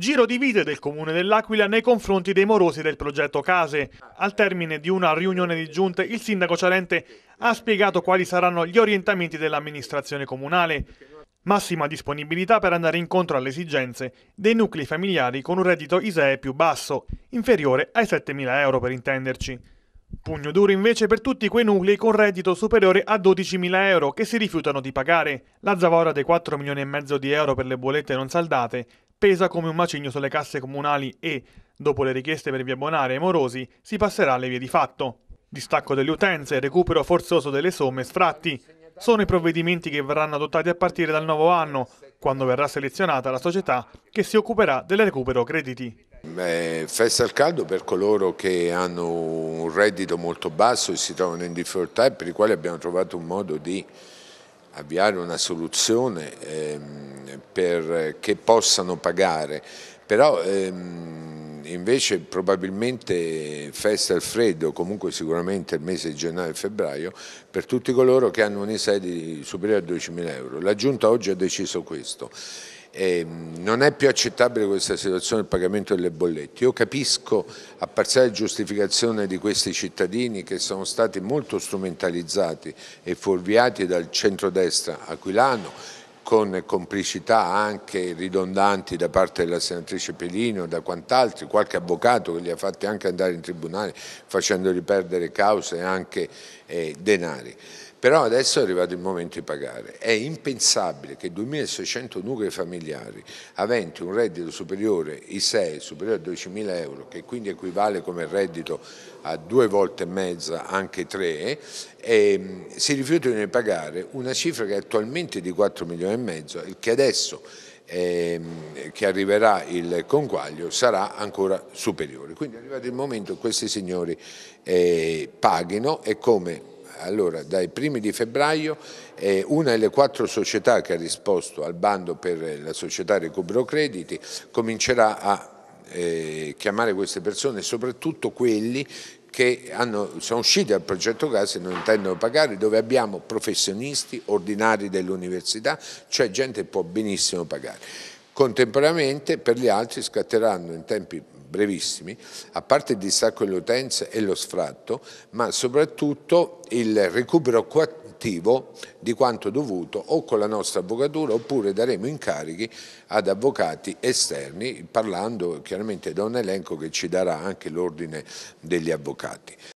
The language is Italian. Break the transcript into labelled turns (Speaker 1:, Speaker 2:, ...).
Speaker 1: Giro di vite del comune dell'Aquila nei confronti dei morosi del progetto Case. Al termine di una riunione di giunte il sindaco Cialente ha spiegato quali saranno gli orientamenti dell'amministrazione comunale. Massima disponibilità per andare incontro alle esigenze dei nuclei familiari con un reddito ISEE più basso, inferiore ai 7.000 euro per intenderci. Pugno duro invece per tutti quei nuclei con reddito superiore a 12.000 euro che si rifiutano di pagare. La zavora dei 4 milioni e mezzo di euro per le bollette non saldate pesa come un macigno sulle casse comunali e, dopo le richieste per via Bonare e Morosi, si passerà alle vie di fatto. Distacco delle utenze, recupero forzoso delle somme, sfratti. Sono i provvedimenti che verranno adottati a partire dal nuovo anno, quando verrà selezionata la società che si occuperà del recupero crediti.
Speaker 2: Beh, festa al caldo per coloro che hanno un reddito molto basso e si trovano in difficoltà e per i quali abbiamo trovato un modo di avviare una soluzione ehm, perché possano pagare, però ehm, invece probabilmente festa al freddo, comunque sicuramente il mese di gennaio e febbraio, per tutti coloro che hanno un'ISEE superiore a 12.000 euro. La Giunta oggi ha deciso questo eh, non è più accettabile questa situazione del pagamento delle bollette. Io capisco a parziale giustificazione di questi cittadini che sono stati molto strumentalizzati e fuorviati dal centrodestra aquilano con complicità anche ridondanti da parte della senatrice Pelino, da quant'altri, qualche avvocato che li ha fatti anche andare in tribunale facendogli perdere cause e anche eh, denari. Però adesso è arrivato il momento di pagare. È impensabile che 2.600 nuclei familiari aventi un reddito superiore ai 6, superiore a 12.000 euro, che quindi equivale come reddito a due volte e mezza, anche tre, e, ehm, si rifiutino di pagare una cifra che è attualmente di 4 milioni e mezzo e che adesso ehm, che arriverà il conguaglio sarà ancora superiore. Quindi è arrivato il momento che questi signori eh, paghino e come allora, dai primi di febbraio eh, una delle quattro società che ha risposto al bando per la società recupero crediti comincerà a eh, chiamare queste persone, soprattutto quelli che hanno, sono usciti dal progetto Casa e non intendono pagare, dove abbiamo professionisti, ordinari dell'università, cioè gente che può benissimo pagare. Contemporaneamente per gli altri scatteranno in tempi brevissimi, a parte il distacco delle utenze e lo sfratto, ma soprattutto il recupero coattivo di quanto dovuto o con la nostra avvocatura oppure daremo incarichi ad avvocati esterni, parlando chiaramente da un elenco che ci darà anche l'ordine degli avvocati.